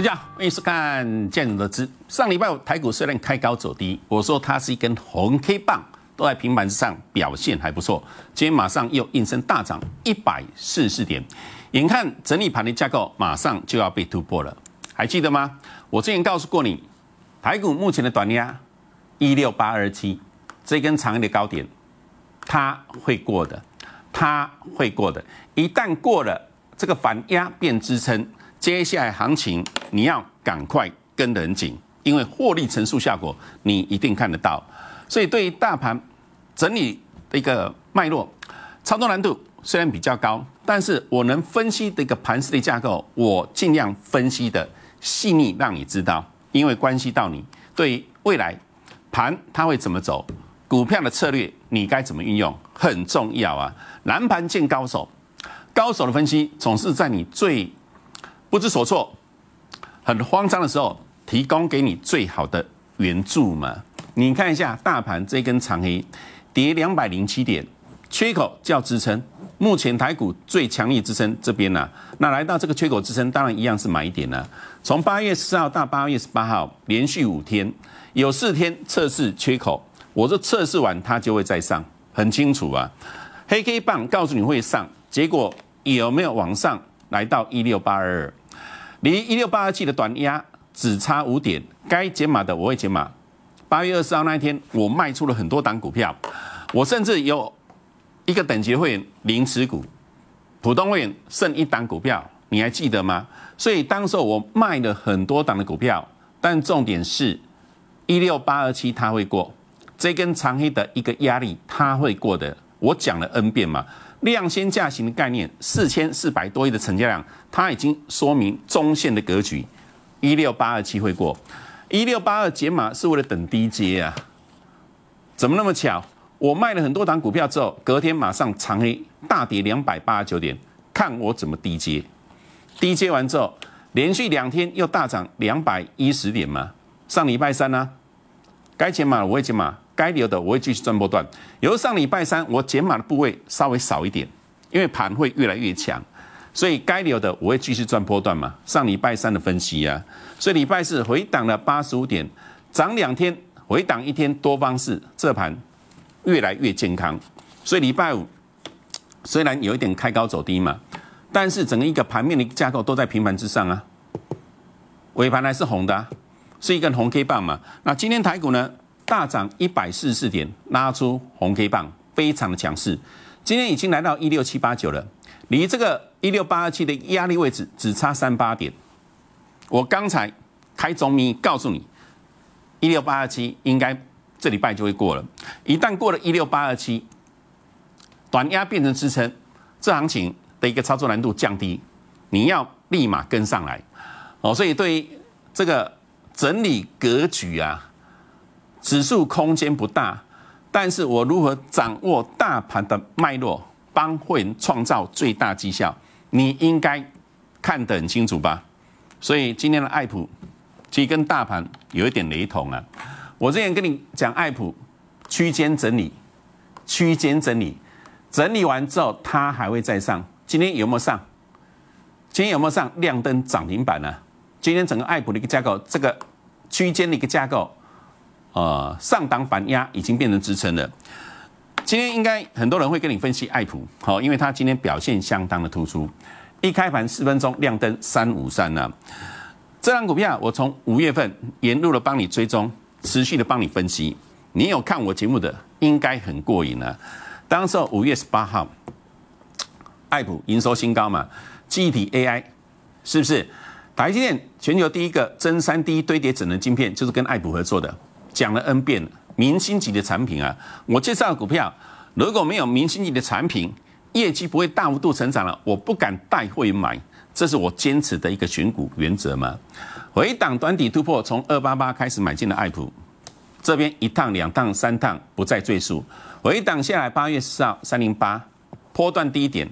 大家好，欢迎收看《见仁的知》。上礼拜台股虽然开高走低，我说它是一根红 K 棒，都在平板之上，表现还不错。今天马上又应声大涨一百四十四点，眼看整理盘的架构马上就要被突破了。还记得吗？我之前告诉过你，台股目前的短压一六八二七，这根长的高点，它会过的，它会过的。一旦过了，这个反压变支撑。接下来行情你要赶快跟得很紧，因为获利陈数效果你一定看得到。所以对于大盘整理的一个脉络，操作难度虽然比较高，但是我能分析的一个盘式的架构，我尽量分析的细腻，让你知道，因为关系到你对未来盘它会怎么走，股票的策略你该怎么运用很重要啊。蓝盘见高手，高手的分析总是在你最。不知所措、很慌张的时候，提供给你最好的援助嘛？你看一下大盘这根长黑，跌两百零七点，缺口叫支撑。目前台股最强力支撑这边呢，那来到这个缺口支撑，当然一样是买点呢。从八月十四号到八月十八号，连续五天，有四天测试缺口，我这测试完它就会再上，很清楚啊。黑 K 棒告诉你会上，结果有没有往上？来到一六八二二。离一六八二七的短压只差五点，该减码的我会减码。八月二十号那一天，我卖出了很多档股票，我甚至有一个等级会员零持股，普通会员剩一档股票，你还记得吗？所以当时我卖了很多档的股票，但重点是，一六八二七它会过这根长黑的一个压力，它会过的，我讲了 N 遍嘛。量先价行的概念，四千四百多亿的成交量，它已经说明中线的格局。一六八二七会过，一六八二解码是为了等低阶啊？怎么那么巧？我卖了很多档股票之后，隔天马上长黑大跌两百八十九点，看我怎么低阶？低阶完之后，连续两天又大涨两百一十点嘛。上礼拜三呢？该解码我也解码。该留的我会继续赚波段，由上礼拜三我减码的部位稍微少一点，因为盘会越来越强，所以该留的我会继续赚波段嘛。上礼拜三的分析呀，所以礼拜四回档了八十五点，涨两天回档一天，多方式这盘越来越健康。所以礼拜五虽然有一点开高走低嘛，但是整个一个盘面的架构都在平盘之上啊，尾盘还是红的，是一根红 K 棒嘛。那今天台股呢？大涨一百四十四点，拉出红 K 棒，非常的强势。今天已经来到一六七八九了，离这个一六八二七的压力位置只差三八点。我刚才开中 o 告诉你，一六八二七应该这礼拜就会过了。一旦过了一六八二七，短压变成支撑，这行情的一个操作难度降低。你要立马跟上来哦。所以对于这个整理格局啊。指数空间不大，但是我如何掌握大盘的脉络，帮会员创造最大绩效？你应该看得很清楚吧？所以今天的爱普其实跟大盘有一点雷同啊。我之前跟你讲，爱普区间整理，区间整理整理完之后，它还会再上。今天有没有上？今天有没有上亮灯涨停板呢？今天整个爱普的一个架构，这个区间的一个架构。呃，上档反压已经变成支撑了。今天应该很多人会跟你分析爱普，好，因为它今天表现相当的突出。一开盘四分钟亮灯三五三呢，这张股票我从五月份沿路的帮你追踪，持续的帮你分析。你有看我节目的应该很过瘾了。当时候五月十八号，爱普营收新高嘛，G 体 A I 是不是台积电全球第一个真三 D 堆叠智能晶片，就是跟爱普合作的。讲了 N 遍明星级的产品啊！我介绍股票，如果没有明星级的产品，业绩不会大幅度成长了。我不敢带会员买，这是我坚持的一个选股原则嘛。回档短底突破，从二八八开始买进了爱普，这边一趟两趟三趟，不再赘述。回档下来，八月四号三零八，波段低点，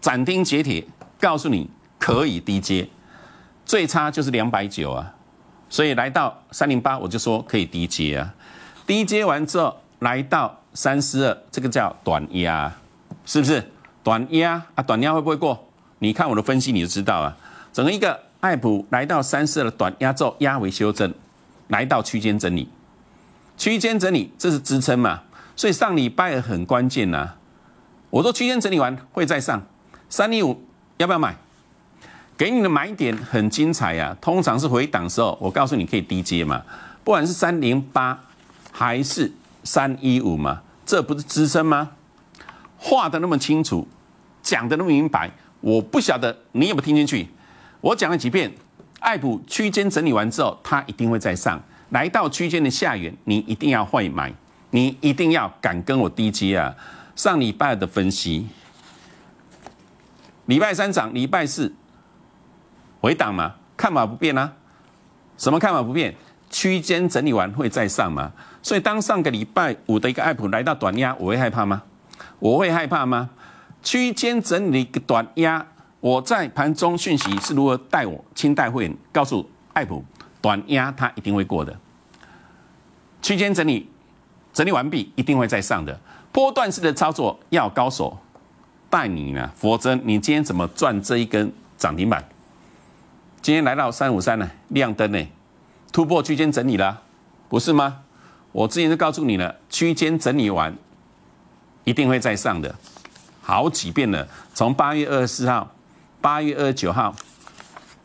斩钉截铁告诉你可以低接，最差就是两百九啊。所以来到三零八，我就说可以低接啊，低接完之后，来到三十二，这个叫短压，是不是？短压啊，短压会不会过？你看我的分析你就知道啊。整个一个艾普来到三十二短压之后，压为修正，来到区间整理，区间整理这是支撑嘛？所以上礼拜很关键呐。我说区间整理完会再上三零五，要不要买？给你的买点很精彩呀，通常是回档时候，我告诉你可以低接嘛，不管是三零八还是三一五嘛，这不是支撑吗？画的那么清楚，讲的那么明白，我不晓得你有没有听进去。我讲了几遍，爱普区间整理完之后，它一定会再上，来到区间的下缘，你一定要会买，你一定要敢跟我低接啊！上礼拜的分析，礼拜三涨，礼拜四。回档嘛，看法不变啊。什么看法不变？区间整理完会再上嘛。所以当上个礼拜五的一个 app 来到短压，我会害怕吗？我会害怕吗？区间整理短压，我在盘中讯息是如何带我清代会人告诉 app 短压它一定会过的。区间整理整理完毕，一定会再上的。波段式的操作要高手带你呢，否则你今天怎么赚这一根涨停板？今天来到三五三呢，亮灯呢，突破区间整理了，不是吗？我之前就告诉你了，区间整理完一定会再上的，好几遍了，从八月二十四号、八月二十九号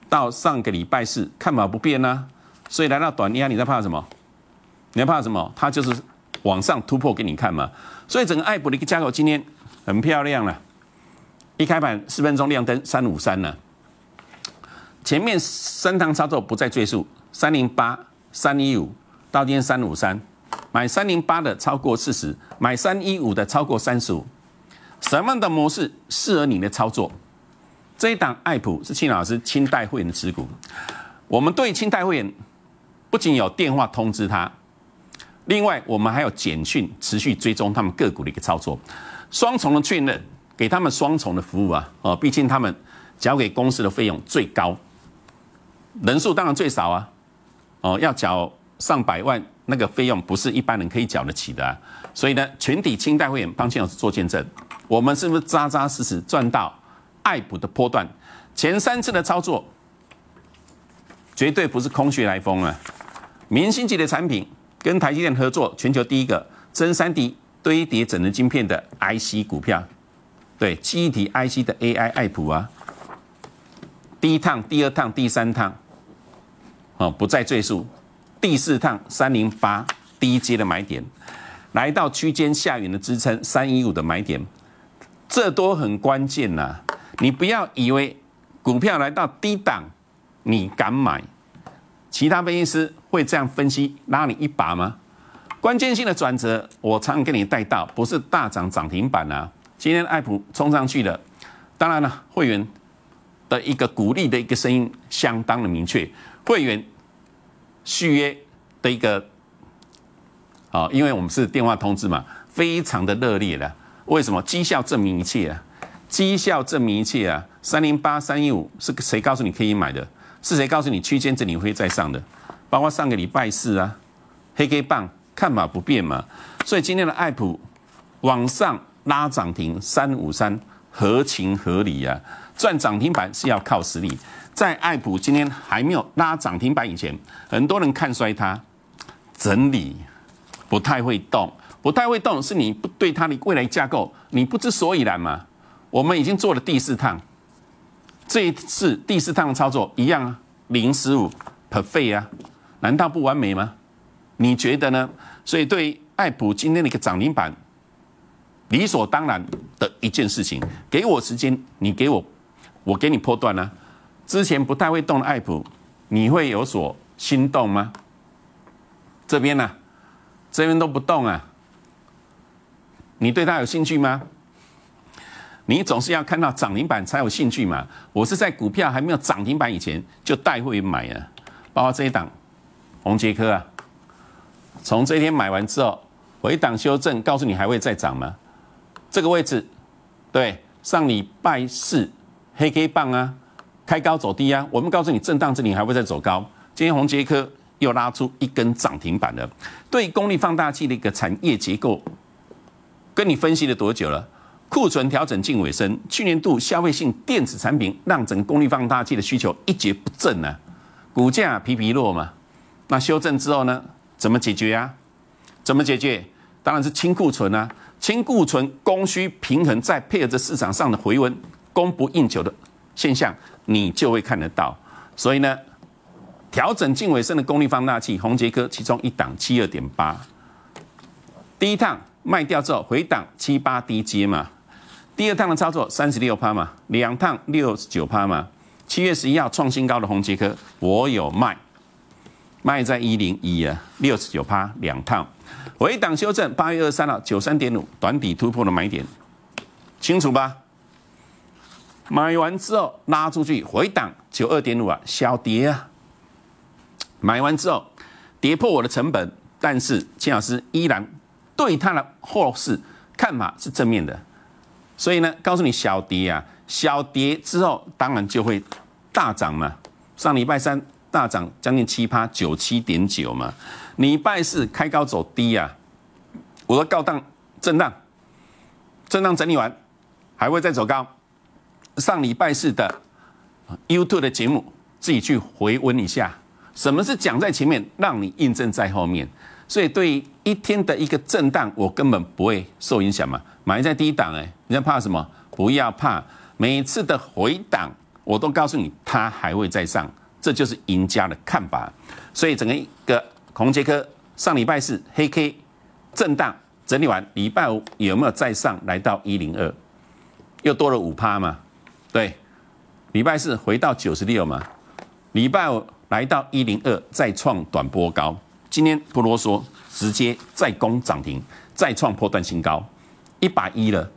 到上个礼拜四，看法不变啊。所以来到短压，你在怕什么？你在怕什么？它就是往上突破给你看嘛。所以整个爱博的一个架构今天很漂亮了，一开盘四分钟亮灯三五三呢。前面三堂操作不再赘述，三零八、三一五到今天三五三，买三零八的超过四十，买三一五的超过三十五，什么样的模式适合你的操作？这一档爱普是庆老师清贷会员持股，我们对清贷会员不仅有电话通知他，另外我们还有简讯持续追踪他们个股的一个操作，双重的确认给他们双重的服务啊，哦，毕竟他们交给公司的费用最高。人数当然最少啊，哦，要缴上百万那个费用，不是一般人可以缴得起的。所以呢，全体清代会员帮老师做见证，我们是不是扎扎实实赚到爱普的波段？前三次的操作绝对不是空穴来风啊！明星级的产品跟台积电合作，全球第一个真三 D 堆叠整人晶片的 IC 股票，对，忆体 IC 的 AI 爱普啊，第一趟、第二趟、第三趟。哦，不再赘述。第四趟三零八低阶的买点，来到区间下缘的支撑三一五的买点，这都很关键呐。你不要以为股票来到低档，你敢买？其他分析师会这样分析拉你一把吗？关键性的转折，我常给你带到，不是大涨涨停板啊。今天爱普冲上去了，当然了，会员的一个鼓励的一个声音相当的明确，会员。续约的一个啊，因为我们是电话通知嘛，非常的热烈了。为什么？绩效证明一切，啊！绩效证明一切啊。三零八三一五是谁告诉你可以买的？是谁告诉你区间这里会再上的？包括上个礼拜四啊，黑 K 棒看法不变嘛。所以今天的爱普往上拉涨停三五三，合情合理啊！赚涨停板是要靠实力。在爱普今天还没有拉涨停板以前，很多人看衰它，整理不太会动，不太会动是你不对它的未来架构你不知所以然嘛？我们已经做了第四趟，这一次第四趟操作一样啊，零十五 perfect 啊，难道不完美吗？你觉得呢？所以对爱普今天的一个涨停板，理所当然的一件事情，给我时间，你给我，我给你破断了。之前不太会动的艾普，你会有所心动吗？这边呢，这边都不动啊，你对它有兴趣吗？你总是要看到涨停板才有兴趣嘛。我是在股票还没有涨停板以前就带会买啊，包括这一档红杰科啊，从这一天买完之后，回档修正，告诉你还会再涨吗？这个位置，对，上礼拜四黑 K 棒啊。开高走低啊！我们告诉你，震荡这里还会再走高。今天宏杰科又拉出一根涨停板了。对功率放大器的一个产业结构，跟你分析了多久了？库存调整近尾声，去年度消费性电子产品让整个功率放大器的需求一蹶不振呢，股价疲疲弱嘛。那修正之后呢？怎么解决啊？怎么解决？当然是清库存啊！清库存，供需平衡，再配合着市场上的回温，供不应求的。现象你就会看得到，所以呢，调整近尾声的功率放大器，红杰科其中一档七二点八，第一趟卖掉之后回档七八 DJ 嘛，第二趟的操作三十六趴嘛，两趟六十九趴嘛。七月十一号创新高的红杰科，我有卖，卖在一零一啊，六十九趴两趟，回档修正八月二十三号九三点五，短底突破的买点，清楚吧？买完之后拉出去回档九二点五啊，小跌啊。买完之后跌破我的成本，但是钱老师依然对它的后市看法是正面的。所以呢，告诉你小跌啊，小跌之后当然就会大涨嘛。上礼拜三大涨将近七趴九七点九嘛。礼拜四开高走低啊，我说高档震荡，震荡整理完还会再走高。上礼拜四的 YouTube 的节目，自己去回温一下，什么是讲在前面，让你印证在后面。所以对一天的一个震荡，我根本不会受影响嘛。买在低档哎，你在怕什么？不要怕，每次的回档我都告诉你，它还会再上，这就是赢家的看法。所以整个一个孔杰科上礼拜四黑 K 震荡整理完，礼拜五有没有再上？来到一零二，又多了五趴嘛。对，礼拜四回到九十六嘛，礼拜五来到一零二，再创短波高。今天不啰嗦，直接再攻涨停，再创破断新高，一百一了。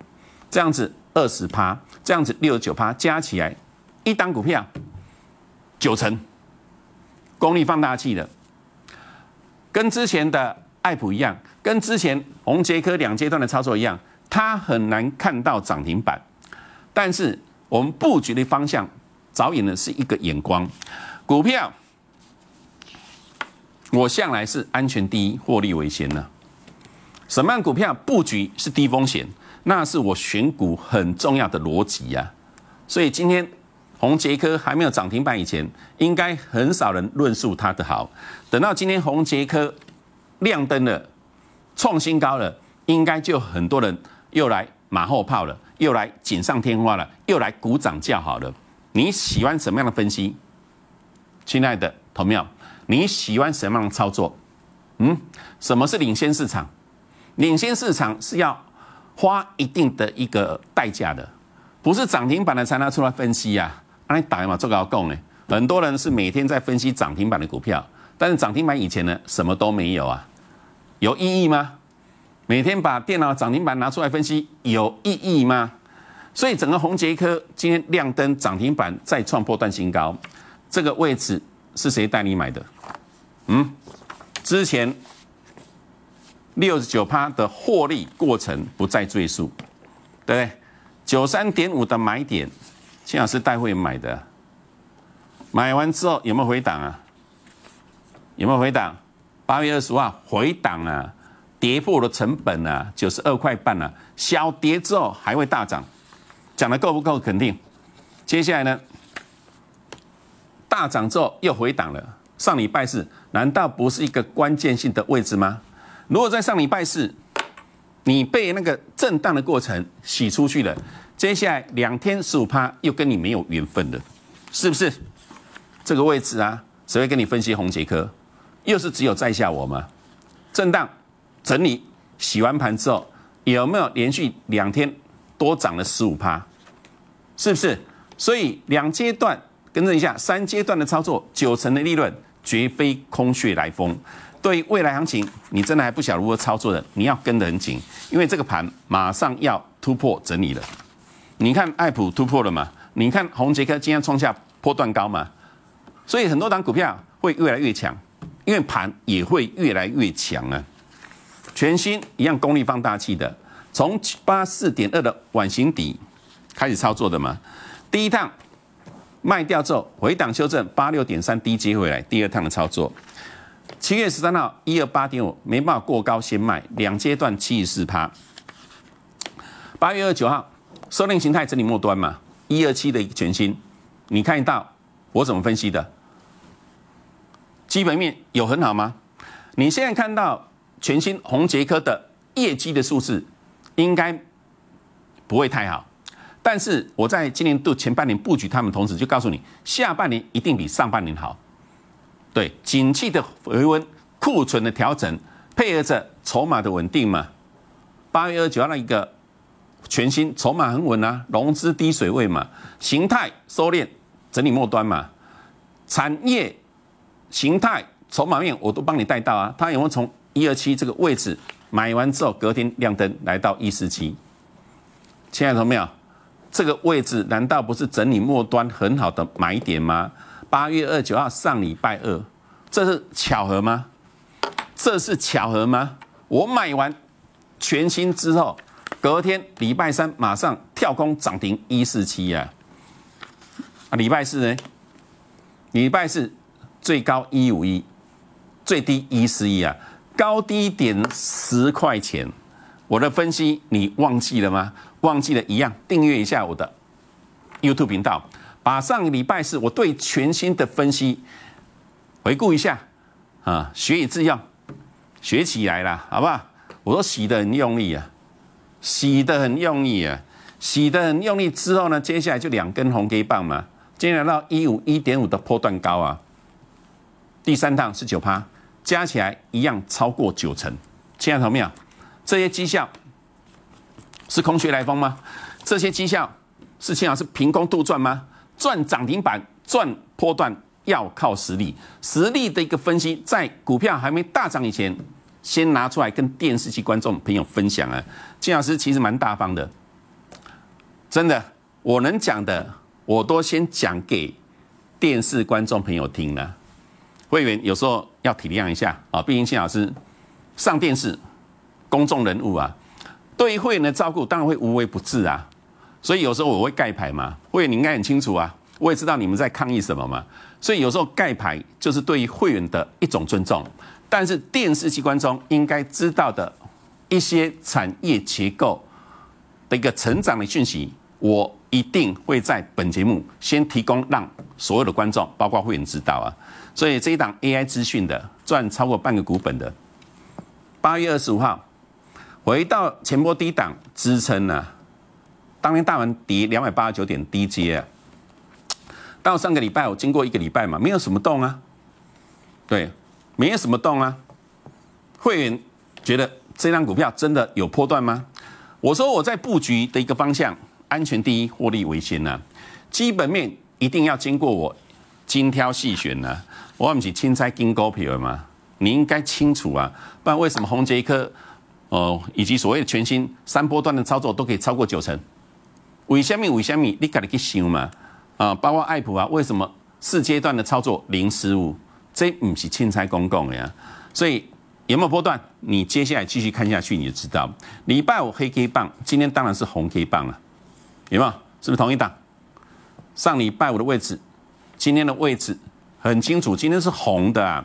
这样子二十趴，这样子六十九趴，加起来一单股票九成。功率放大器的，跟之前的爱普一样，跟之前红杰科两阶段的操作一样，它很难看到涨停板，但是。我们布局的方向，着眼的是一个眼光。股票，我向来是安全第一，获利为先呐。什么样股票布局是低风险？那是我选股很重要的逻辑呀。所以今天红杰科还没有涨停板以前，应该很少人论述它的好。等到今天红杰科亮灯了，创新高了，应该就很多人又来马后炮了。又来锦上添花了，又来鼓掌叫好了。你喜欢什么样的分析，亲爱的同友？你喜欢什么样的操作？嗯，什么是领先市场？领先市场是要花一定的一个代价的，不是涨停板的才拿出来分析呀。你打嘛，这个要供呢？很多人是每天在分析涨停板的股票，但是涨停板以前呢，什么都没有啊，有意义吗？每天把电脑涨停板拿出来分析有意义吗？所以整个红杰科今天亮灯涨停板再创破段新高，这个位置是谁带你买的？嗯，之前六十九趴的获利过程不再赘述，对不对？九三点五的买点，金老师带会买的，买完之后有没有回档啊？有没有回档？八月二十号回档啊？跌破的成本呢？九十二块半啊，小跌之后还会大涨，讲的够不够肯定？接下来呢？大涨之后又回档了。上礼拜四难道不是一个关键性的位置吗？如果在上礼拜四你被那个震荡的过程洗出去了，接下来两天十五趴又跟你没有缘分了，是不是？这个位置啊，谁会跟你分析红杰科？又是只有在下我吗？震荡。整理洗完盘之后，有没有连续两天多涨了十五趴？是不是？所以两阶段更正一下，三阶段的操作，九成的利润绝非空穴来风。对于未来行情，你真的还不晓得如何操作的，你要跟得很紧，因为这个盘马上要突破整理了。你看艾普突破了嘛？你看红杰科今天创下破断高嘛？所以很多档股票会越来越强，因为盘也会越来越强啊。全新一样功率放大器的，从八四点二的碗形底开始操作的嘛，第一趟卖掉之后回档修正八六点三低接回来，第二趟的操作，七月十三号一二八点五没办法过高先卖，两阶段七十四趴，八月二九号收敛形态整理末端嘛，一二七的一个全新，你看得到我怎么分析的？基本面有很好吗？你现在看到？全新宏杰科的业绩的数字应该不会太好，但是我在今年度前半年布局他们，同时就告诉你，下半年一定比上半年好。对，景气的回温，库存的调整，配合着筹码的稳定嘛。八月二九号那一个全新筹码很稳啊，融资低水位嘛，形态收敛整理末端嘛，产业形态筹码面我都帮你带到啊，它有没有从？一二七这个位置买完之后，隔天亮灯来到一四七，亲爱的朋友们，这个位置难道不是整理末端很好的买点吗？八月二九号上礼拜二，这是巧合吗？这是巧合吗？我买完全新之后，隔天礼拜三马上跳空涨停一四七啊，啊礼拜四呢？礼拜四最高一五一，最低一四一啊。高低点十块钱，我的分析你忘记了吗？忘记了一样，订阅一下我的 YouTube 频道，把上礼拜四我对全新的分析回顾一下啊，学以致用，学起来了，好不好？我都洗的很用力啊，洗的很用力啊，洗的很用力之后呢，接下来就两根红 K 棒嘛，接下来到一五一点五的破断高啊，第三趟是九趴。加起来一样超过九成，亲爱的朋友，这些绩效是空穴来风吗？这些绩效是金老师凭空杜撰吗？赚涨停板、赚波段要靠实力，实力的一个分析，在股票还没大涨以前，先拿出来跟电视机观众朋友分享啊。金老师其实蛮大方的，真的，我能讲的我都先讲给电视观众朋友听了。会员有时候要体谅一下啊，毕竟谢老师上电视，公众人物啊，对会员的照顾当然会无微不至啊。所以有时候我会盖牌嘛，会员你应该很清楚啊，我也知道你们在抗议什么嘛。所以有时候盖牌就是对于会员的一种尊重。但是电视机关中应该知道的一些产业结构的一个成长的讯息，我一定会在本节目先提供，让所有的观众，包括会员知道啊。所以这一档 AI 资讯的赚超过半个股本的。八月二十五号回到前波低档支撑呢，当天大盘跌两百八十九点低阶，到上个礼拜我经过一个礼拜嘛，没有什么动啊，对，没有什么动啊。会员觉得这张股票真的有波段吗？我说我在布局的一个方向，安全第一，获利为先呢，基本面一定要经过我。精挑细选呐，我唔是钦差金股票吗？你应该清楚啊，不然为什么红杰科，哦，以及所谓的全新三波段的操作都可以超过九成？为什么？为什么？你赶紧去想嘛啊！包括爱普啊，为什么四阶段的操作零失误？这唔是青差公共呀。所以有没有波段？你接下来继续看下去你就知道。礼拜五黑 K 棒，今天当然是红 K 棒了，有没有？是不是同一档？上礼拜五的位置。今天的位置很清楚，今天是红的啊。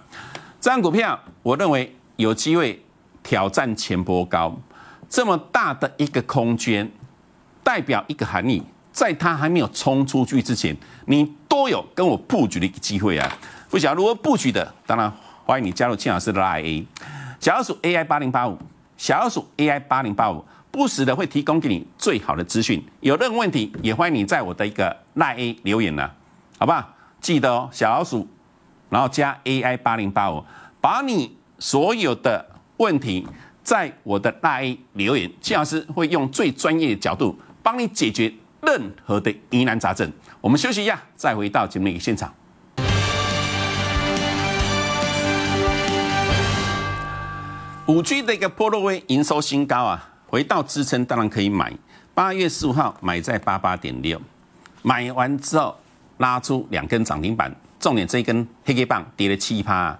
这张股票我认为有机会挑战前波高，这么大的一个空间，代表一个含义，在它还没有冲出去之前，你都有跟我布局的一个机会啊。不晓得如何布局的，当然欢迎你加入庆老师的赖 A，小老鼠 AI 八零八五，小老鼠 AI 八零八五不时的会提供给你最好的资讯。有任何问题，也欢迎你在我的一个赖 A 留言啊，好不好？记得哦，小老鼠，然后加 A I 八零八五，把你所有的问题在我的大 A 留言，季老师会用最专业的角度帮你解决任何的疑难杂症。我们休息一下，再回到节目现场。五 G 的一个 p l o Way 盈收新高啊，回到支撑当然可以买。八月十五号买在八八点六，买完之后。拉出两根涨停板，重点这一根黑 K 棒跌了七趴，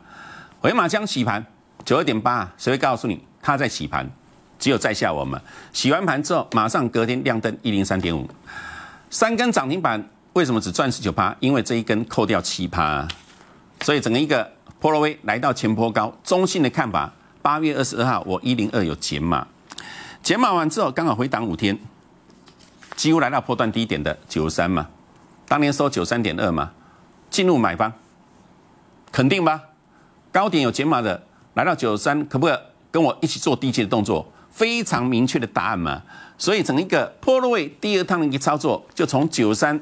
回马枪洗盘九二点八，谁会告诉你它在洗盘？只有在下我们。洗完盘之后，马上隔天亮灯一零三点五，三根涨停板为什么只赚十九趴？因为这一根扣掉七趴，所以整个一个波了威来到前坡高，中性的看法。八月二十二号我一零二有减码，减码完之后刚好回档五天，几乎来到破断低点的九十三嘛。当年收九三点二嘛，进入买方，肯定吧？高点有减码的，来到九三，可不可以跟我一起做低阶的动作？非常明确的答案嘛。所以整一个破了位，第二趟的一个操作，就从九三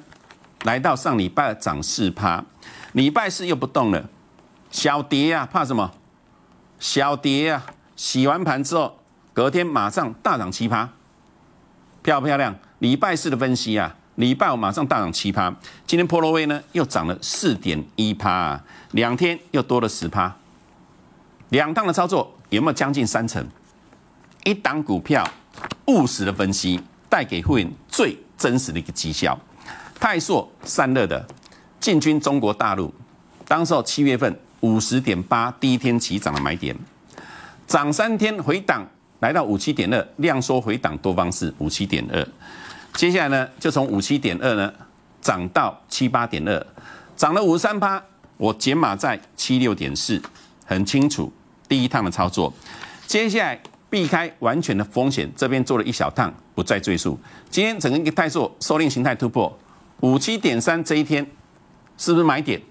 来到上礼拜涨四趴，礼拜四又不动了，小跌啊，怕什么？小跌啊，洗完盘之后，隔天马上大涨七趴，漂不漂亮？礼拜四的分析啊。礼拜我马上大涨七趴，今天破六位呢，又涨了四点一趴，两天又多了十趴，两档的操作有没有将近三成？一档股票务实的分析，带给会员最真实的一个绩效。泰硕散热的进军中国大陆，当时候七月份五十点八第一天起涨的买点，涨三天回档来到五七点二，量缩回档多方式五七点二。接下来呢，就从五七点二呢涨到七八点二，涨了五十三趴。我解码在七六点四，很清楚第一趟的操作。接下来避开完全的风险，这边做了一小趟，不再赘述。今天整个一个态势，收敛形态突破五七点三这一天，是不是买点？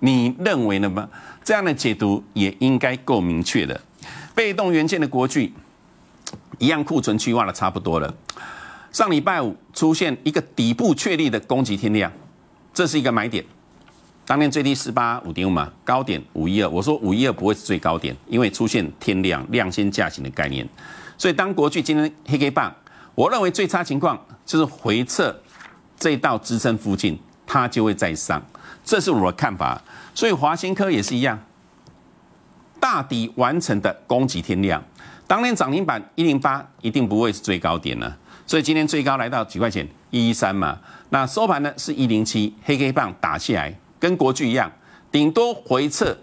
你认为了吗？这样的解读也应该够明确的。被动元件的国巨，一样库存去化的差不多了。上礼拜五出现一个底部确立的攻击天量，这是一个买点。当天最低十八五点五嘛，高点五一二。我说五一二不会是最高点，因为出现天量量先价行的概念。所以当国巨今天黑 K 棒，我认为最差情况就是回撤这一道支撑附近，它就会再上，这是我的看法。所以华兴科也是一样，大底完成的攻击天量，当天涨停板一零八，一定不会是最高点了。所以今天最高来到几块钱？一三嘛。那收盘呢是一零七，黑黑棒打下来，跟国巨一样，顶多回撤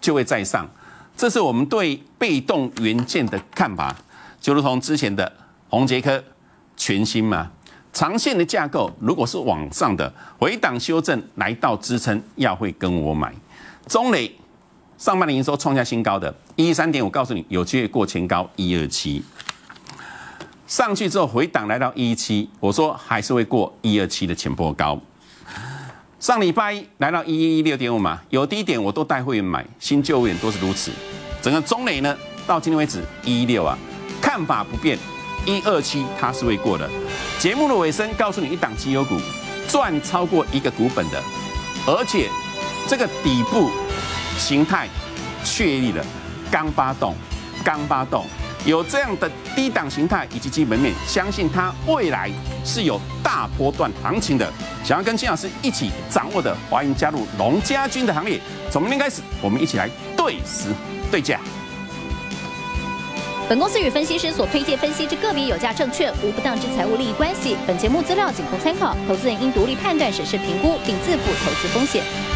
就会再上。这是我们对被动元件的看法，就如同之前的红杰科、全新嘛。长线的架构如果是往上的回档修正来到支撑，要会跟我买。中磊上半年营收创下新高的，一一三点，我告诉你有机会过前高一二七。上去之后回档来到一一七，我说还是会过一二七的前波高。上礼拜一来到一一一六点五嘛，有低点我都带会员买，新旧会员都是如此。整个中磊呢，到今天为止一一六啊，看法不变，一二七它是会过的。节目的尾声，告诉你一档绩优股赚超过一个股本的，而且这个底部形态确立了，刚发动，刚发动。有这样的低档形态以及基本面，相信它未来是有大波段行情的。想要跟金老师一起掌握的，欢迎加入龙家军的行列。从明天开始，我们一起来对时对价。本公司与分析师所推荐分析之个别有价证券无不当之财务利益关系。本节目资料仅供参考，投资人应独立判断、审慎评估，并自负投资风险。